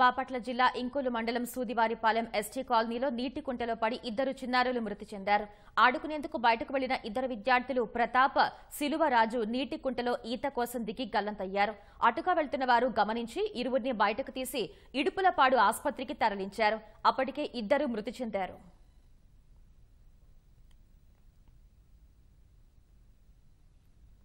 బాపట్ల జిల్లా ఇంకులు మండలం సూదివారిపాలెం ఎస్టీ కాలనీలో నీటి కుంటలో పడి ఇద్దరు చిన్నారులు మృతి చెందారు ఆడుకునేందుకు బయటకు వెళ్లిన ఇద్దరు విద్యార్థులు ప్రతాప సిలువరాజు నీటి కుంటలో ఈత కోసం దిగి గల్లంతయ్యారు అటుగా వెళ్తున్న వారు గమనించి ఇరువురిని బయటకు తీసి ఇడుపులపాడు ఆసుపత్రికి తరలించారు అప్పటికే ఇద్దరు మృతి చెందారు